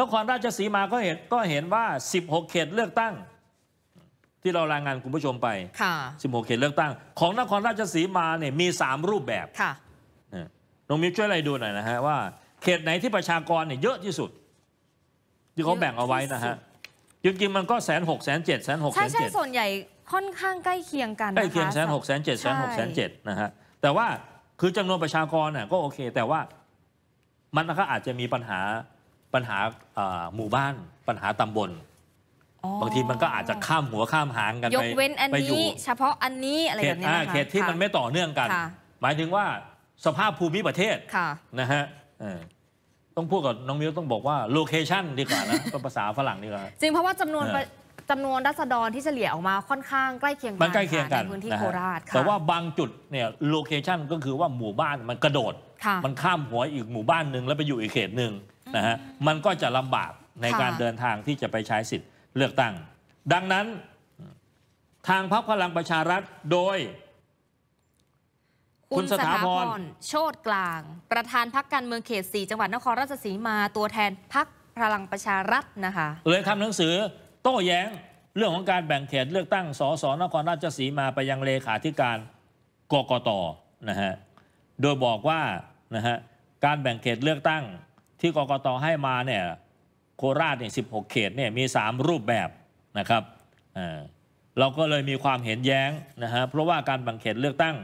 นครราชสีมาก็เห็นก็เห็นว่า 16 เขตเลือกตั้ง ที่เรารายงานคุณผู้ชมไป 16 เขตเลือกตั้ง ของนครราชสีมาเนี่ย มี 3 รูปแบบค่ะน้องมิ้วช่วยอะไรดูหน่อยนะฮะว่าเขตไหนที่ประชากรเนี่ยเยอะที่สุด ที่เขาแบ่งเอาไว้นะฮะ จริงงมันก็แสนหกแสนเจ็ดแสนหกแสนเจ็ดใช่ใช่ส่วนใหญ่ค่อนข้างใกล้เคียงกันใกล้เคียงแสนหกแสนเจ็ดแสนหกแสนเจ็ดนะฮะแต่ว่าคือจำนวนประชากรเนี่ยก็โอเค แต่ว่ามันก็อาจจะมีปัญหาปัญหาหมู่บ้านปัญหาตำบลบางทีมันก็อาจจะข้ามหัวข้ามหางกันไปยกเว้นอันนี้ เฉพาะอันนี้ อะไรแบบนี้นะคะเขตที่มันไม่ต่อเนื่องกัน หมายถึงว่าสภาพภูมิประเทศนะฮะต้องพูดกับน้องมิวต้องบอกว่าโลเคชันดีกว่านะภาษาฝรั่งดีกว่าจริงเพราะว่าจำนวนจำนวนรัศดรที่เฉลี่ยออกมาค่อนข้างใกล้เคียงกันในพื้นที่โคราชแต่ว่าบางจุดเนี่ยโลเคชันก็คือว่าหมู่บ้านมันกระโดดมันข้ามหัวอีกหมู่บ้านหนึ่งแล้วไปอยู่อีกเขตหนึ่งนะฮะ มันก็จะลำบากในการเดินทางที่จะไปใช้สิทธิ์เลือกตั้ง ดังนั้น ทางพรรคพลังประชารัฐโดย คุณสถาพร โชตกลาง ประธานพักการเมืองเขตสีจังหวัดนครราชสีมาตัวแทนพักพลังประชารัฐนะคะ เลยทำหนังสือโต้แย้งเรื่องของการแบ่งเขตเลือกตั้งสสนครราชสีมาไปยังเลขาธิการกกตนะฮะ โดยบอกว่านะฮะการแบ่งเขตเลือกตั้งที่กกตให้มาเนี่ยโคราชเนี่ยสิเขตเนี่ยมี 3 รูปแบบนะครับ เราก็เลยมีความเห็นแย้งนะฮะเพราะว่าการบังเขตเลือกตั้ง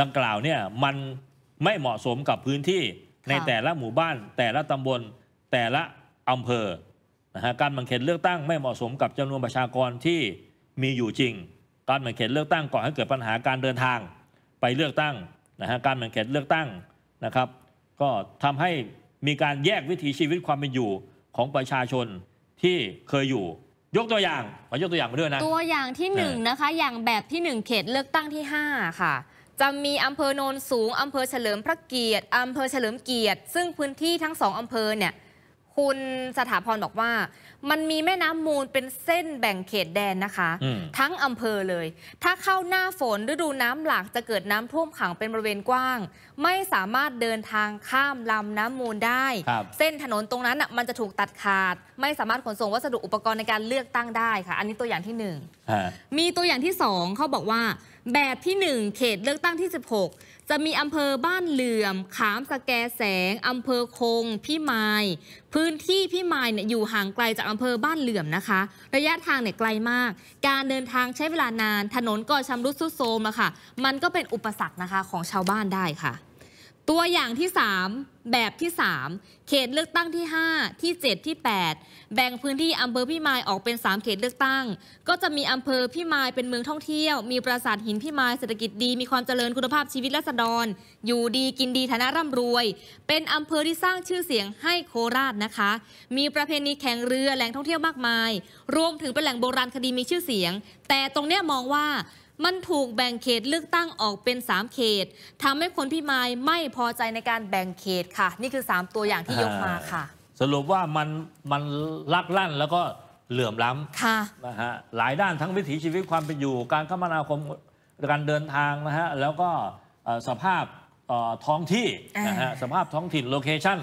ดังกล่าวเนี่ยมันไม่เหมาะสมกับพื้นที่ในแต่ละหมู่บ้านแต่ละตำบลแต่ละอำเภอนะฮะการบังเขตเลือกตั้งไม่เหมาะสมกับจำนวนประชากรที่มีอยู่จริง การบังเขตเลือกตั้งก่อให้เกิดปัญหาการเดินทางไปเลือกตั้งนะฮะการบังเขตเลือกตั้งนะครับก็ทำให้มีการแยกวิถีชีวิตความเป็นอยู่ของประชาชนที่เคยอยู่ยกตัวอย่างขอยกตัวอย่างมาด้วยนะตัวอย่างที่หนึ่งนะคะ อย่างแบบที่หนึ่งเขตเลือกตั้งที่ห้าค่ะจะมีอำเภอโนนสูงอำเภอ เฉลิมพระเกียรติอำเภอเฉลิมเกียรติ ซึ่งพื้นที่ทั้งสองอำเภอเนี่ยคุณสถาพรบอกว่า มันมีแม่น้ำมูลเป็นเส้นแบ่งเขตแดนนะคะ ทั้งอำเภอเลย ถ้าเข้าหน้าฝนฤดูน้ำหลากจะเกิดน้ำท่วมขังเป็นบริเวณกว้าง ไม่สามารถเดินทางข้ามลำน้ำมูลได้ เส้นถนนตรงนั้นมันจะถูกตัดขาด ไม่สามารถขนส่งวัสดุอุปกรณ์ในการเลือกตั้งได้ค่ะ อันนี้ตัวอย่างที่หนึ่งมีตัวอย่างที่สองเขาบอกว่าแบบที่ 1 เขต เลือกตั้งที่ 16 จะมีอำเภอบ้านเหลื่อม ขามสแกแสง อำเภอคง พีไมาย พื้นที่พีไมายเนี่ยอยู่ห่างไกลจากอำเภอบ้านเหลื่อมนะคะ ระยะทางเนี่ยไกลมาก การเดินทางใช้เวลานาน ถนนก็ชำรุดทรุดโทรมอะค่ะมันก็เป็นอุปสรรคนะคะของชาวบ้านได้ค่ะตัวอย่างที่ 3 แบบที่ 3 เขตเลือกตั้งที่ 5 ที่ 7 ที่ 8 แบ่งพื้นที่อำเภอพิมายออกเป็น 3 เขตเลือกตั้ง ก็จะมีอำเภอพิมายเป็นเมืองท่องเที่ยว มีปราสาทหินพิมายเศรษฐกิจดีมีความเจริญคุณภาพชีวิตและสดรอยู่ดีกินดีฐานะร่ำรวย เป็นอำเภอที่สร้างชื่อเสียงให้โคราชนะคะ มีประเพณีแข่งเรือแหล่งท่องเที่ยวมากมายรวมถึงเป็นแหล่งโบราณคดีมีชื่อเสียง แต่ตรงเนี้ยมองว่ามันถูกแบ่งเขตเลือกตั้งออกเป็น 3 เขต ทำให้คนพิมายไม่พอใจในการแบ่งเขตค่ะนี่คือ 3 ตัวอย่างที่ยกมาค่ะสรุปว่ามันมันลักลั่นแล้วก็เหลื่อมล้ำค่ะนะฮะหลายด้านทั้งวิถีชีวิตความเป็นอยู่ การคมนาคมการเดินทางนะฮะแล้วก็สภาพท้องที่นะฮะสภาพท้องถิ่นโลเคชั่น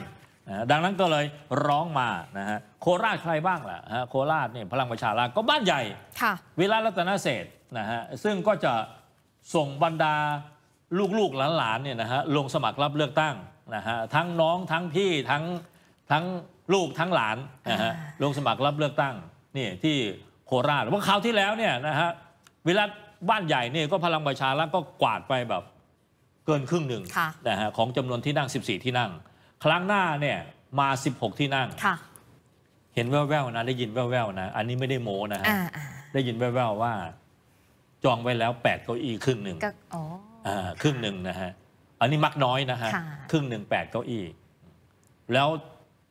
ดังนั้นก็เลยร้องมานะฮะโคราชใครบ้างล่ะฮะโคราชเนี่ยพลังประชารัฐก็บ้านใหญ่วิลารัตนเศษนะฮะซึ่งก็จะส่งบรรดาลูกลูกหลานเนี่ยนะฮะลงสมัครรับเลือกตั้งนะฮะทั้งน้องทั้งพี่ทั้งทั้งลูกทั้งหลานนะฮะลงสมัครรับเลือกตั้งนี่ที่โคราชเื่าคราวที่แล้วเนี่ยนะฮะวิรัตบ้านใหญ่เนี่ยก็พลังประชารัฐก็กวาดไปแบบเกินครึ่งหนึ่งนะฮะของจำนวนที่นั่ง 14 ที่นั่ง ครั้งหน้าเนี่ยมา 16 ที่นั่งเห็นแว่วๆนะได้ยินแว่วๆนะอันนี้ไม่ได้โมนะฮะได้ยินแว่วๆว่าจองไว้แล้ว 8 เก้าอี้ครึ่งหนึ่งอ่าครึ่งหนึ่งนะฮะ อันนี้มักน้อยนะฮะครึ่งหนึ่งแปดเก้าอี้แล้ว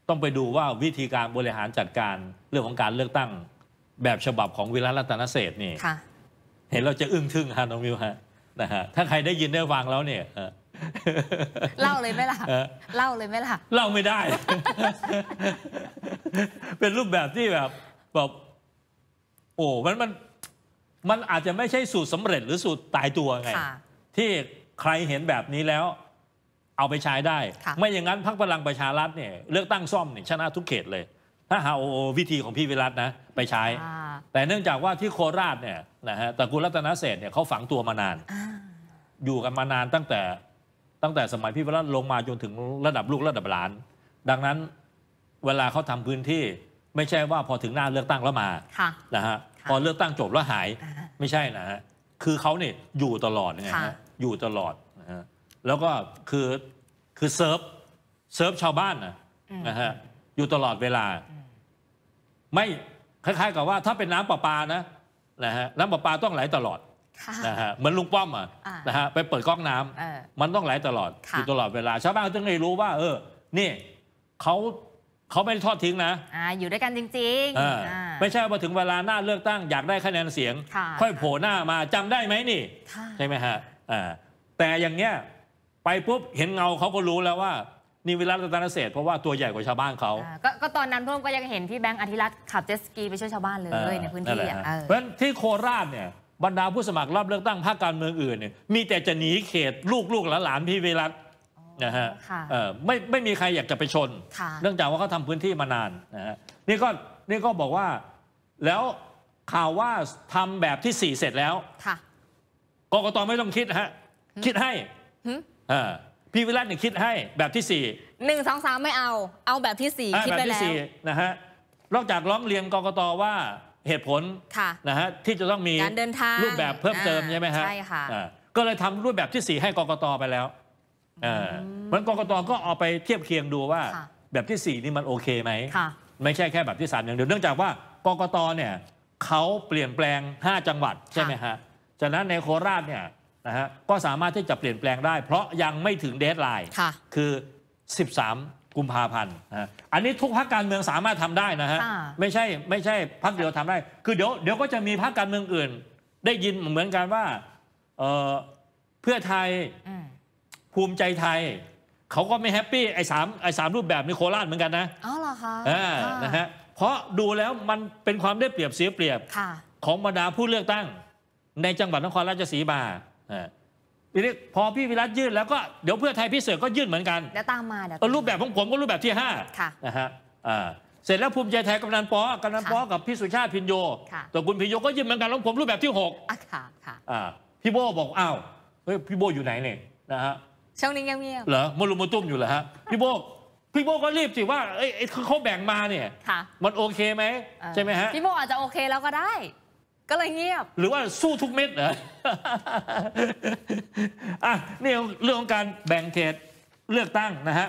ต้องไปดูว่าวิธีการบริหารจัดการเรื่องของการเลือกตั้งแบบฉบับของวิรัตรัตนเศษนี่เห็นเราจะอึ้งทึ่งฮะน้องมิวฮะนะฮะถ้าใครได้ยินได้ฟังแล้วเนี่ยเล่าเลยไหมล่ะเเล่าเลยไหมล่ะเล่าไม่ได้ เป็นรูปแบบที่แบบแบบโอ้มันมันมันอาจจะไม่ใช่สูตรสำเร็จหรือสูตรตายตัวไงที่ใครเห็นแบบนี้แล้ว เอาไปใช้ได้ ไม่อย่างนั้นพรรคพลังประชารัฐเนี่ยเลือกตั้งซ่อมเนี่ยชนะทุกเขตเลย ถ้าหาโอวิธีของพี่วิรัตนะไปใช้ แต่เนื่องจากว่าที่โคราชเนี่ยนะฮะตระกูลรัตนเศรษฐ์เนี่ยเขาฝังตัวมานานออยู่กันมานานตั้งแต่ตั้งแต่สมัยพี่วิรัตลงมาจนถึงระดับลูกระดับหลาน ดังนั้นเวลาเขาทำพื้นที่ไม่ใช่ว่าพอถึงหน้าเลือกตั้งแล้วมาะนะฮะพอเลือกตั้งจบแล้วหาย ไม่ใช่นะฮะ คือเขาเนี่ยอยู่ตลอดไงฮะ อยู่ตลอดนะฮะ แล้วก็คือคือเซิร์ฟเซิร์ฟชาวบ้านนะนะฮะอยู่ตลอดเวลา ไม่คล้ายๆกับว่าถ้าเป็นน้ำประปานะนะฮะน้ำประปาต้องไหลตลอดนะฮะเหมือนลุงป้อมอ่ะนะฮะไปเปิดก๊อกน้ำมันต้องไหลตลอด อยู่ตลอดเวลาชาวบ้านก็ต้องได้รู้ว่า เออ นี่เขาเขาไม่ทอดทิ้งนะอ่าอยู่ด้วยกันจริงๆไม่ใช่ว่าถึงเวลาหน้าเลือกตั้ง อยากได้คะแนนเสียง ค่อยโผล่หน้ามาจำได้ไหมนี่ ใช่ไหมฮะแต่อย่างเนี้ยไปปุ๊บ เห็นเงาเขาก็รู้แล้วว่า นี่วิรัตรัตนเศษเพราะว่าตัวใหญ่กว่าชาวบ้านเขากก็ตอนนั้นพ่อก็ยังเห็นพี่แบงค์อธิรัตขับเจสกีไปช่วยชาวบ้านเลยในพื้นที่เพราะที่โคราชเนี่ยบรรดาผู้สมัครรับเลือกตั้งภาคการเมืองอื่นเนี่ยมีแต่จะหนีเขตลูกลูกหลานพี่วิรัตนะฮะไม่ไม่มีใครอยากจะไปชน เนื่องจากว่าเขาทาพื้นที่มานานนะฮะนี่ก็นี่ก็บอกว่าแล้วข่าวว่าทำแบบที่สี่เสร็จแล้วค่ะกกตไม่ต้องคิดฮะ คิดให้ พี่วิรัตเนี่ยคิดให้แบบที่สสี่่หนึงองสามไม่เอา เอาแบบที่สี่คิดไปแล้วนะฮะนอกจากร้องเรียนกรกตว่าเหตุผล นะฮะ ที่จะต้องมีการเดินทางรูปแบบเพิ่มเติมใช่ไหมฮะใช่ค่ะก็เลยทำรูปแบบที่สี่ให้กรกตไปแล้วเพราะกรกตก็เอาไปเทียบเคียงดูว่า แบบที่สี่นี่มันโอเคไหมไม่ใช่แค่แบบที่สามอย่างเดียวเนื่องจากว่ากกตเนี่ยเขาเปลี่ยนแปลง 5 จังหวัดใช่ไหมฮะจากนั้นในโคราชเนี่ยนะฮะก็สามารถที่จะเปลี่ยนแปลงได้ เพราะยังไม่ถึงเดทไลน์คือ 13 กุมภาพันธ์นะอันนี้ทุกพักการเมืองสามารถทำได้นะฮะ ไม่ใช่ไม่ใช่พักเดียวทำได้ คือเดี๋ยวเดี๋ยวก็จะมีพักการเมืองอื่น ได้ยินเหมือนกันว่าเเพื่อไทยภูมิใจไทยเขาก็ไม่แฮปปี้ไอ้สามไอ้สามรูปแบบในโคราชเหมือนกันนะอ๋อเหรอคะะนะฮะเพราะดูแล้วมันเป็นความได้เปรียบเสียเปรียบ ของบรรดาผู้เลือกตั้งในจังหวัดนครราชสีมาทีนี้พอพี่วิรัตยื่นแล้วก็ เดี๋ยวเพื่อไทยพี่เสือก็ยื่นเหมือนกัน แล้วตามมาเดี๋ยวรูปแบบของผมก็รูปแบบที่5นะฮะเสร็จแล้วภูมิใจไทยกำนันปอกำนันปอกับพี่สุชาติพินโยตัวคุณพินโยก็ยื่นเหมือนกันแล้วผมรูปแบบที่6อ่พี่โบบอกอ้าวเฮ้ยพี่โบอยู่ไหนเนี่ยนะฮะช่วงนี้เงียบๆเหรอมลุมตุ้มอยู่เหรอฮะพี่โบพี่โมก็รีบสิว่า เอ้ยอเขาแบ่งมาเนี่ย มันโอเคไหมใช่ไหมฮะ พี่โมอาจจะโอเคแล้วก็ได้ ก็เลยเงียบ หรือว่าสู้ทุกเม็ดเหรออ่ะนี่เรื่องของการแบ่งเขตเลือกตั้งนะฮะ